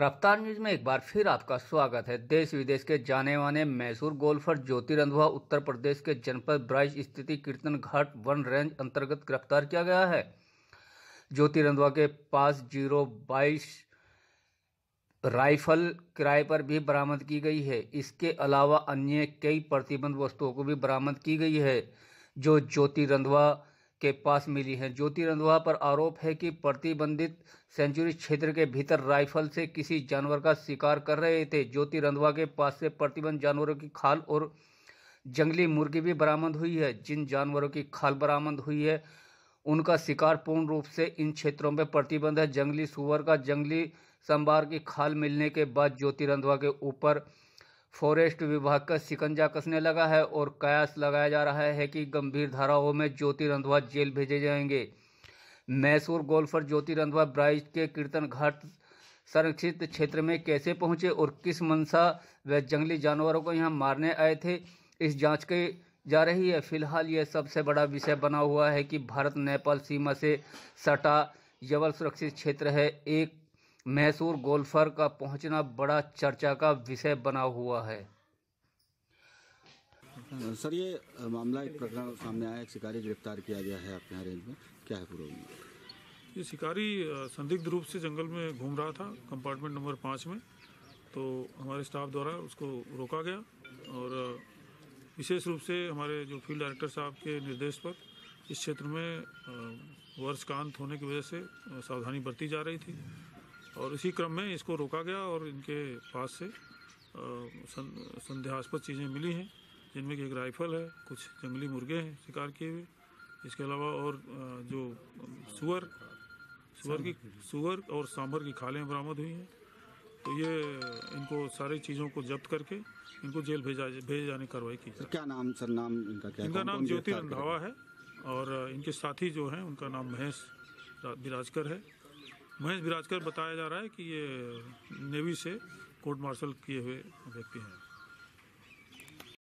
रफ्तार न्यूज में एक बार फिर आपका स्वागत है देश विदेश के जाने माने मैसूर गोल्फर ज्योति रंधवा उत्तर प्रदेश के जनपद ब्राइज स्थिति कीर्तन घाट वन रेंज अंतर्गत गिरफ्तार किया गया है ज्योति रंधवा के पास जीरो बाईस राइफल किराए पर भी बरामद की गई है इसके अलावा अन्य कई प्रतिबंध वस्तुओं को भी बरामद की गई है जो ज्योति रंधवा के पास मिली है ज्योति रंधवा पर आरोप है कि प्रतिबंधित सेंचुरी क्षेत्र के भीतर राइफल से किसी जानवर का शिकार कर रहे थे ज्योति रंधवा के पास से प्रतिबंध जानवरों की खाल और जंगली मुर्गी भी बरामद हुई है जिन जानवरों की खाल बरामद हुई है उनका शिकार पूर्ण रूप से इन क्षेत्रों में प्रतिबंध है जंगली सुअर का जंगली संभार की खाल मिलने के बाद ज्योति रंधवा के ऊपर फॉरेस्ट विभाग का शिकंजा कसने लगा है और कयास लगाया जा रहा है कि गंभीर धाराओं में ज्योति रंधवा जेल भेजे जाएंगे मैसूर गोल्फर ज्योति रंधवा ब्राइज के कीर्तन घाट संरक्षित क्षेत्र में कैसे पहुंचे और किस मनसा व जंगली जानवरों को यहां मारने आए थे इस जांच की जा रही है फिलहाल यह सबसे बड़ा विषय बना हुआ है कि भारत नेपाल सीमा से सटा यवल सुरक्षित क्षेत्र है एक मैसूर गोल्फर का पहुंचना बड़ा चर्चा का विषय बना हुआ है सर ये मामला एक प्रकरण सामने आया एक शिकारी गिरफ्तार किया गया है आपके यहाँ रेंज में क्या है पूरा ये शिकारी संदिग्ध रूप से जंगल में घूम रहा था कंपार्टमेंट नंबर पाँच में तो हमारे स्टाफ द्वारा उसको रोका गया और विशेष रूप से हमारे जो फील्ड डायरेक्टर साहब के निर्देश पर इस क्षेत्र में वर्षकांत होने की वजह से सावधानी बरती जा रही थी और इसी क्रम में इसको रोका गया और इनके पास से संदेहास्पद चीज़ें मिली हैं जिनमें कि एक राइफल है कुछ जंगली मुर्गे हैं शिकार किए हुए इसके अलावा और जो सुअर सुअर की सुअर और सांभर की खालें बरामद हुई हैं तो ये इनको सारी चीज़ों को जब्त करके इनको जेल भेजा भेजे जाने की कार्रवाई की क्या नाम सर नाम इनका क्या इनका नाम ज्योति रंधावा है और इनके साथी जो हैं उनका नाम महेश विराजकर है महेश बिराजकर बताया जा रहा है कि ये नेवी से कोर्ट मार्शल किए हुए व्यक्ति हैं